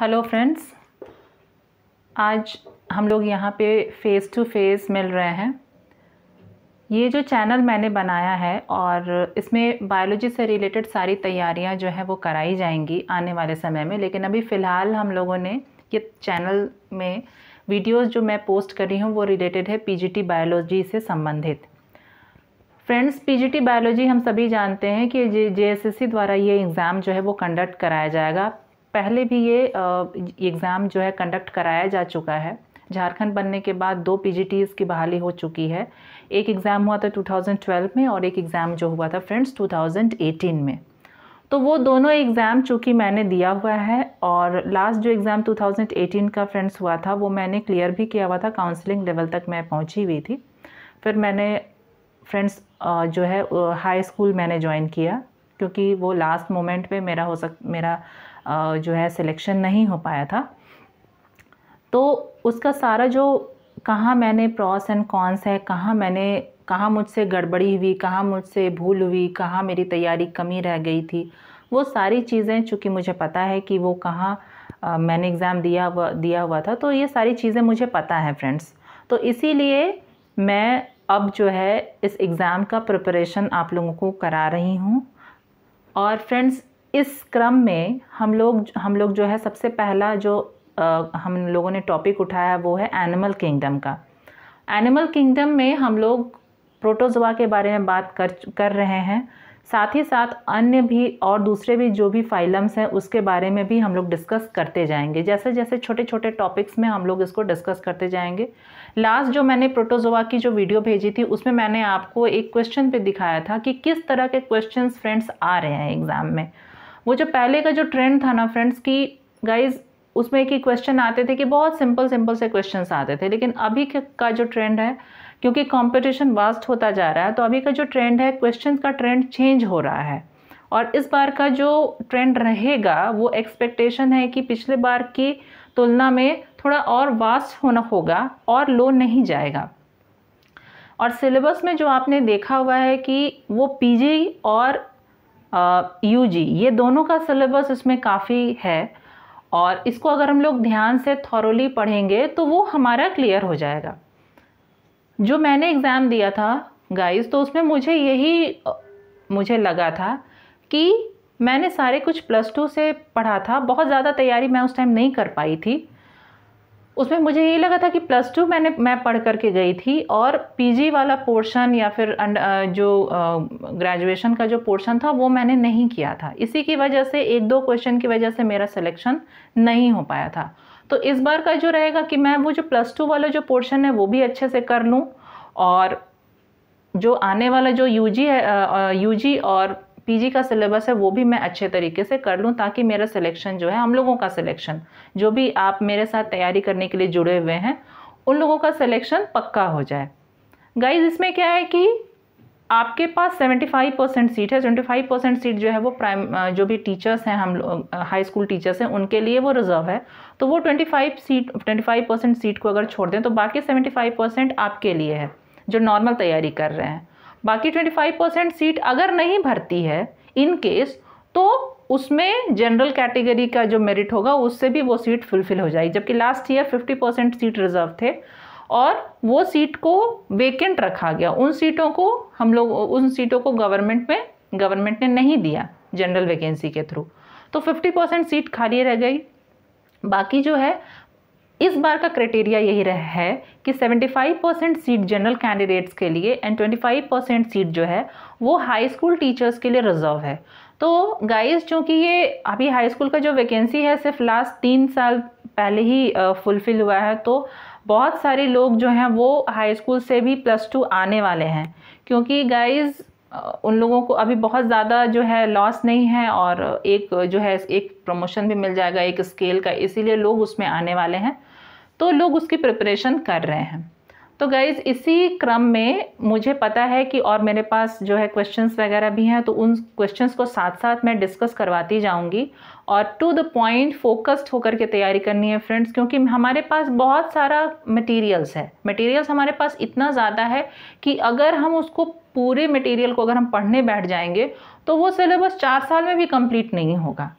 hello friends आज हम लोग यहाँ पे फ़ेस टू फेस मिल रहे हैं ये जो चैनल मैंने बनाया है और इसमें बायोलॉजी से रिलेटेड सारी तैयारियाँ जो है वो कराई जाएंगी आने वाले समय में लेकिन अभी फ़िलहाल हम लोगों ने ये चैनल में वीडियोस जो मैं पोस्ट कर रही हूँ वो रिलेटेड है पीजीटी बायोलॉजी से संबंधित फ्रेंड्स पीजीटी बायोलॉजी हम सभी जानते हैं कि जे जेएसएससी द्वारा ये एग्ज़ाम जो है वो कंडक्ट कराया जाएगा पहले भी ये एग्ज़ाम जो है कंडक्ट कराया जा चुका है झारखंड बनने के बाद दो पी की बहाली हो चुकी है एक एग्ज़ाम हुआ था 2012 में और एक एग्ज़ाम जो हुआ था फ्रेंड्स 2018 में तो वो दोनों एग्ज़ाम चूँकि मैंने दिया हुआ है और लास्ट जो एग्ज़ाम 2018 का फ्रेंड्स हुआ था वो मैंने क्लियर भी किया हुआ था काउंसलिंग लेवल तक मैं पहुँची हुई थी फिर मैंने फ्रेंड्स जो है हाई स्कूल मैंने ज्वाइन किया क्योंकि वो लास्ट मोमेंट पे मेरा हो सक मेरा जो है सिलेक्शन नहीं हो पाया था तो उसका सारा जो कहाँ मैंने प्रॉस एंड कॉन्स है कहाँ मैंने कहाँ मुझसे गड़बड़ी हुई कहाँ मुझसे भूल हुई कहाँ मेरी तैयारी कमी रह गई थी वो सारी चीज़ें चूँकि मुझे पता है कि वो कहाँ मैंने एग्ज़ाम दिया हुआ दिया हुआ था तो ये सारी चीज़ें मुझे पता है फ्रेंड्स तो इसीलिए मैं अब जो है इस एग्ज़ाम का प्रिपरेशन आप लोगों को करा रही हूँ और फ्रेंड्स इस क्रम में हम लोग हम लोग जो है सबसे पहला जो आ, हम लोगों ने टॉपिक उठाया वो है एनिमल किंगडम का एनिमल किंगडम में हम लोग प्रोटोजोआ के बारे में बात कर कर रहे हैं साथ ही साथ अन्य भी और दूसरे भी जो भी फाइलम्स हैं उसके बारे में भी हम लोग डिस्कस करते जाएंगे जैसे जैसे छोटे छोटे टॉपिक्स में हम लोग इसको डिस्कस करते जाएंगे लास्ट जो मैंने प्रोटोजोआ की जो वीडियो भेजी थी उसमें मैंने आपको एक क्वेश्चन पे दिखाया था कि किस तरह के क्वेश्चंस फ्रेंड्स आ रहे हैं एग्ज़ाम में वो जो पहले का जो ट्रेंड था ना फ्रेंड्स की गाइज उसमें एक ही क्वेश्चन आते थे कि बहुत सिंपल सिंपल से क्वेश्चंस आते थे लेकिन अभी का जो ट्रेंड है क्योंकि कंपटीशन वास्ट होता जा रहा है तो अभी का जो ट्रेंड है क्वेश्चंस का ट्रेंड चेंज हो रहा है और इस बार का जो ट्रेंड रहेगा वो एक्सपेक्टेशन है कि पिछले बार की तुलना में थोड़ा और वास्ट होना होगा और लो नहीं जाएगा और सिलेबस में जो आपने देखा हुआ है कि वो पीजी और यू जी ये दोनों का सिलेबस इसमें काफ़ी है और इसको अगर हम लोग ध्यान से थॉरली पढ़ेंगे तो वो हमारा क्लियर हो जाएगा जो मैंने एग्ज़ाम दिया था गाइस तो उसमें मुझे यही मुझे लगा था कि मैंने सारे कुछ प्लस टू से पढ़ा था बहुत ज़्यादा तैयारी मैं उस टाइम नहीं कर पाई थी उसमें मुझे ये लगा था कि प्लस टू मैंने मैं पढ़ करके गई थी और पीजी वाला पोर्शन या फिर जो ग्रेजुएशन का जो पोर्शन था वो मैंने नहीं किया था इसी की वजह से एक दो क्वेश्चन की वजह से मेरा सिलेक्शन नहीं हो पाया था तो इस बार का जो रहेगा कि मैं वो जो प्लस टू वाला जो पोर्शन है वो भी अच्छे से कर लूँ और जो आने वाला जो यू है यू और पीजी का सिलेबस है वो भी मैं अच्छे तरीके से कर लूँ ताकि मेरा सिलेक्शन जो है हम लोगों का सिलेक्शन जो भी आप मेरे साथ तैयारी करने के लिए जुड़े हुए हैं उन लोगों का सिलेक्शन पक्का हो जाए गाइज इसमें क्या है कि आपके पास 75 परसेंट सीट है फाइव परसेंट सीट जो है वो प्राइम जो भी टीचर्स हैं हम लोग हाई स्कूल टीचर्स हैं उनके लिए वो रिजर्व है तो वो 25 सीट 25 परसेंट सीट को अगर छोड़ दें तो बाकी 75 परसेंट आपके लिए है जो नॉर्मल तैयारी कर रहे हैं बाकी 25 परसेंट सीट अगर नहीं भरती है इन केस तो उसमें जनरल कैटेगरी का जो मेरिट होगा उससे भी वो सीट फुलफिल हो जाएगी जबकि last year 50 percent seat reserve थे और वो सीट को वेकेंट रखा गया उन सीटों को हम लोग उन सीटों को गवर्नमेंट में गवर्नमेंट ने नहीं दिया जनरल वैकेंसी के थ्रू तो 50 परसेंट सीट खाली रह गई बाकी जो है इस बार का क्राइटेरिया यही रहा है कि 75 परसेंट सीट जनरल कैंडिडेट्स के लिए एंड 25 परसेंट सीट जो है वो हाई स्कूल टीचर्स के लिए रिजर्व है तो गाइस चूँकि ये अभी हाई स्कूल का जो वैकेंसी है सिर्फ लास्ट तीन साल पहले ही फुलफ़िल हुआ है तो बहुत सारे लोग जो हैं वो हाई स्कूल से भी प्लस टू आने वाले हैं क्योंकि गाइज़ उन लोगों को अभी बहुत ज़्यादा जो है लॉस नहीं है और एक जो है एक प्रमोशन भी मिल जाएगा एक स्केल का इसीलिए लोग उसमें आने वाले हैं तो लोग उसकी प्रिपरेशन कर रहे हैं तो गाइज इसी क्रम में मुझे पता है कि और मेरे पास जो है क्वेश्चंस वगैरह भी हैं तो उन क्वेश्चंस को साथ साथ मैं डिस्कस करवाती जाऊंगी और टू द पॉइंट फोकस्ड होकर के तैयारी करनी है फ्रेंड्स क्योंकि हमारे पास बहुत सारा मटेरियल्स है मटेरियल्स हमारे पास इतना ज़्यादा है कि अगर हम उसको पूरे मटेरियल को अगर हम पढ़ने बैठ जाएंगे तो वो सिलेबस चार साल में भी कंप्लीट नहीं होगा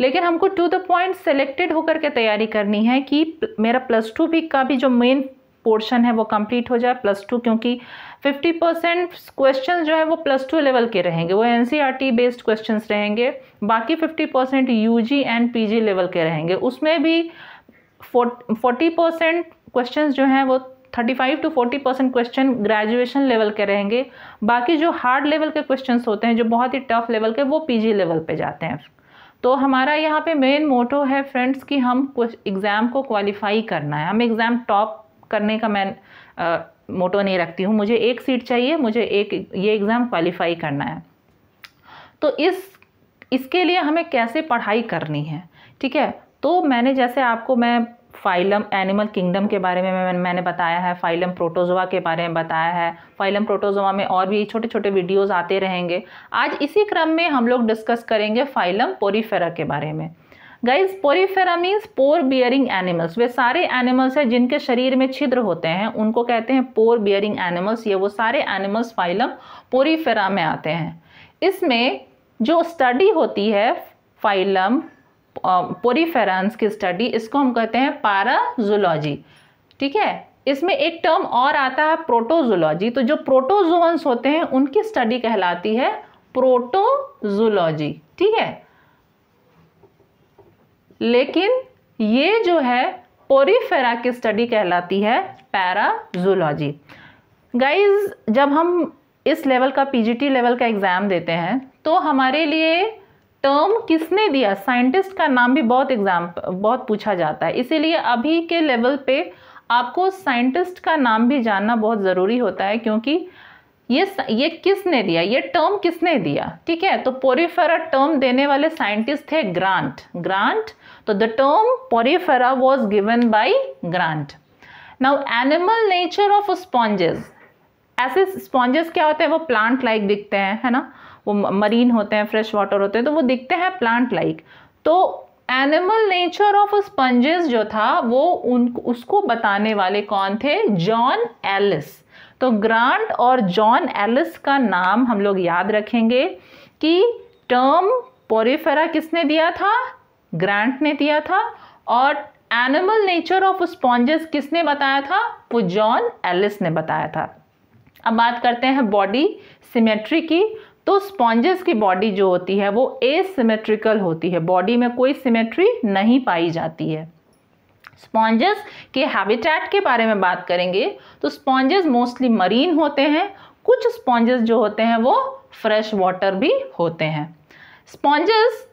लेकिन हमको टू द पॉइंट सेलेक्टेड होकर के तैयारी करनी है कि मेरा प्लस टू भी का भी जो मेन पोर्शन है वो कंप्लीट हो जाए प्लस टू क्योंकि 50 परसेंट क्वेश्चन जो है वो प्लस टू लेवल के रहेंगे वो एन बेस्ड क्वेश्चन रहेंगे बाकी 50 percent U and P level के रहेंगे उसमें भी फोर्टी परसेंट क्वेश्चन जो हैं वो thirty five to forty percent question graduation level के रहेंगे बाकी जो हार्ड लेवल के क्वेश्चन होते हैं जो बहुत ही टफ लेवल के वो पी लेवल पर जाते हैं तो हमारा यहाँ पे मेन मोटो है फ्रेंड्स कि हम एग्ज़ाम को क्वालिफाई करना है हम एग्ज़ाम टॉप करने का मैं मोटो नहीं रखती हूँ मुझे एक सीट चाहिए मुझे एक ये एग्ज़ाम क्वालिफाई करना है तो इस इसके लिए हमें कैसे पढ़ाई करनी है ठीक है तो मैंने जैसे आपको मैं फाइलम एनिमल किंगडम के बारे में मैं, मैंने बताया है फाइलम प्रोटोजोआ के बारे में बताया है फाइलम प्रोटोजोआ में और भी छोटे छोटे वीडियोस आते रहेंगे आज इसी क्रम में हम लोग डिस्कस करेंगे फाइलम पोरीफेरा के बारे में guys Porifera means pore bearing animals वे सारे एनिमल्स हैं जिनके शरीर में छिद्र होते हैं उनको कहते हैं पोर बियरिंग एनिमल्स ये वो सारे एनिमल्स फाइलम पोरीफेरा में आते हैं इसमें जो स्टडी होती है फाइलम पोरीफेरांस की स्टडी इसको हम कहते हैं पाराजोलॉजी ठीक है इसमें एक टर्म और आता है प्रोटोजोलॉजी तो जो प्रोटोजोअन्स होते हैं उनकी स्टडी कहलाती है प्रोटोजोलॉजी ठीक है लेकिन ये जो है पोरीफेरा की स्टडी कहलाती है पैराजूलॉजी गाइज जब हम इस लेवल का पीजीटी लेवल का एग्ज़ाम देते हैं तो हमारे लिए टर्म किसने दिया साइंटिस्ट का नाम भी बहुत एग्ज़ाम बहुत पूछा जाता है इसीलिए अभी के लेवल पे आपको साइंटिस्ट का नाम भी जानना बहुत ज़रूरी होता है क्योंकि ये ये किसने दिया ये टर्म किसने दिया ठीक है तो पोरीफेरा टर्म देने वाले साइंटिस्ट थे ग्रांट ग्रांट तो the term Porifera was given by Grant now animal nature of sponges ऐसे स्पॉन्जेस क्या होते हैं वो प्लांट लाइक दिखते हैं है ना वो मरीन होते हैं फ्रेश वाटर होते हैं तो वो दिखते हैं प्लांट लाइक तो एनिमल नेचर ऑफ स्पंजेस जो था वो उन उसको बताने वाले कौन थे जॉन एलिस तो ग्रांट और जॉन एलिस का नाम हम लोग याद रखेंगे कि टर्म पोरीफेरा किसने दिया था ग्रांट ने दिया था और एनिमल नेचर ऑफ स्पॉन्जेस किसने बताया था वो जॉन एलिस ने बताया था अब बात करते हैं बॉडी सिमेट्री की तो स्पॉन्जेस की बॉडी जो होती है वो एसिमेट्रिकल होती है बॉडी में कोई सिमेट्री नहीं पाई जाती है स्पॉन्जेस के हैबिटेट के बारे में बात करेंगे तो स्पॉन्जेस मोस्टली मरीन होते हैं कुछ स्पॉन्जेस जो होते हैं वो फ्रेश वाटर भी होते हैं स्पॉन्जेस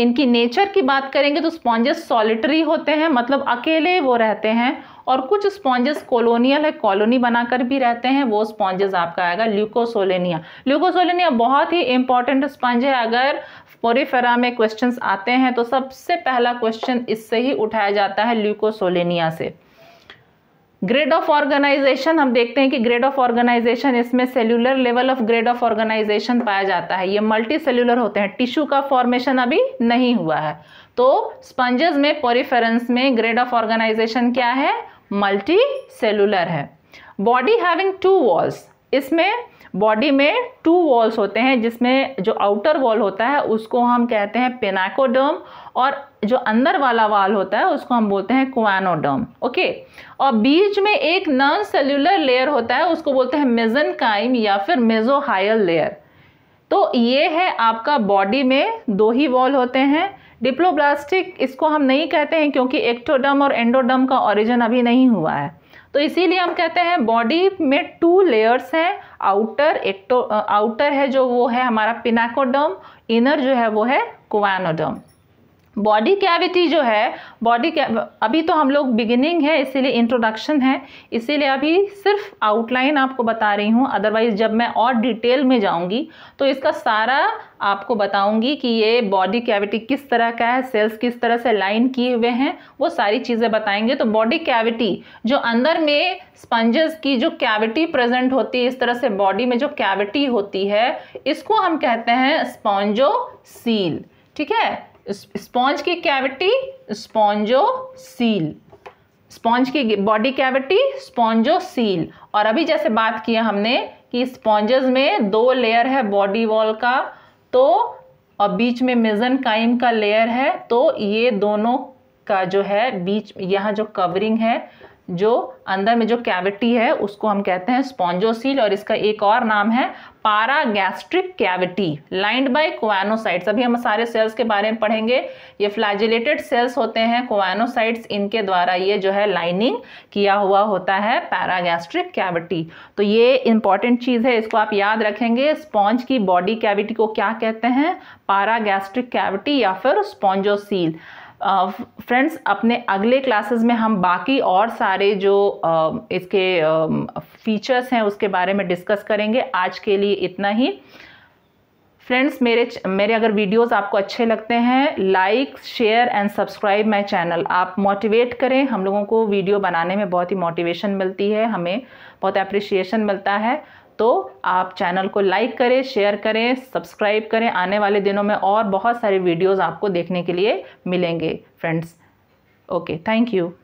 इनकी नेचर की बात करेंगे तो स्पॉन्जेस सॉलिटरी होते हैं मतलब अकेले वो रहते हैं और कुछ स्पॉन्जेस कॉलोनियल है कॉलोनी बनाकर भी रहते हैं वो स्पॉन्जेस आपका आएगा ल्यूकोसोलेनिया ल्यूकोसोलेनिया बहुत ही इंपॉर्टेंट स्पॉन्ज है अगर मोरीफेरा में क्वेश्चंस आते हैं तो सबसे पहला क्वेश्चन इससे ही उठाया जाता है ल्यूकोसोलेनिया से ग्रेड ऑफ ऑर्गेनाइजेशन हम देखते हैं कि ग्रेड ऑफ ऑर्गेनाइजेशन इसमें cellular level of grade of organisation पाया जाता है ये मल्टी सेल्यूलर होते हैं टिश्यू का फॉर्मेशन अभी नहीं हुआ है तो स्पंजेस में पोरीफेरेंस में ग्रेड ऑफ ऑर्गेनाइजेशन क्या है मल्टी सेलुलर है बॉडी हैविंग टू वॉल्स इसमें बॉडी में टू वॉल्स होते हैं जिसमें जो आउटर वॉल होता है उसको हम कहते हैं पेनाकोडर्म और जो अंदर वाला वाल होता है उसको हम बोलते हैं क्वानोडर्म ओके और बीच में एक नॉन सेल्युलर लेयर होता है उसको बोलते हैं मेजनकाइम या फिर मेजोहायल लेयर तो ये है आपका बॉडी में दो ही वॉल होते हैं डिप्लोब्लास्टिक इसको हम नहीं कहते हैं क्योंकि एक्टोडम और एंडोडम का ओरिजिन अभी नहीं हुआ है तो इसीलिए हम कहते हैं बॉडी में टू लेयर्स हैं आउटर एक्टो आउटर है जो वो है हमारा पिनाकोडम इनर जो है वो है कोवानोडम बॉडी कैविटी जो है बॉडी अभी तो हम लोग बिगिनिंग है इसीलिए इंट्रोडक्शन है इसीलिए अभी सिर्फ आउटलाइन आपको बता रही हूँ अदरवाइज़ जब मैं और डिटेल में जाऊँगी तो इसका सारा आपको बताऊँगी कि ये बॉडी कैविटी किस तरह का है सेल्स किस तरह से लाइन किए हुए हैं वो सारी चीज़ें बताएंगे तो बॉडी कैविटी जो अंदर में स्पंजेस की जो कैविटी प्रेजेंट होती है इस तरह से बॉडी में जो कैविटी होती है इसको हम कहते हैं स्पॉन्जो सील ठीक है स्पॉन्ज की कैविटी स्पॉन्जो सील स्पॉन्ज की बॉडी कैविटी स्पॉन्जो सील और अभी जैसे बात किया हमने कि स्पॉन्जेस में दो लेयर है बॉडी वॉल का तो और बीच में मिजन काइम का लेयर है तो ये दोनों का जो है बीच यहाँ जो कवरिंग है जो अंदर में जो कैविटी है उसको हम कहते हैं स्पॉन्जोसील और इसका एक और नाम है paragastric cavity lined by choanocytes अभी हम सारे सेल्स के बारे में पढ़ेंगे ये फ्लैजिलेटेड सेल्स होते हैं कोवानोसाइट्स इनके द्वारा ये जो है लाइनिंग किया हुआ होता है पैरा गैस्ट्रिक कैविटी तो ये इंपॉर्टेंट चीज़ है इसको आप याद रखेंगे स्पॉन्ज की बॉडी कैविटी को क्या कहते हैं पारा गैस्ट्रिक कैविटी या फिर स्पॉन्जोसील फ्रेंड्स अपने अगले क्लासेस में हम बाकी और सारे जो इसके फीचर्स हैं उसके बारे में डिस्कस करेंगे आज के लिए इतना ही फ्रेंड्स मेरे मेरे अगर वीडियोस आपको अच्छे लगते हैं like share and subscribe my channel आप मोटिवेट करें हम लोगों को वीडियो बनाने में बहुत ही मोटिवेशन मिलती है हमें बहुत अप्रिशिएशन मिलता है तो आप चैनल को लाइक करें शेयर करें सब्सक्राइब करें आने वाले दिनों में और बहुत सारे वीडियोज़ आपको देखने के लिए मिलेंगे फ्रेंड्स ओके थैंक यू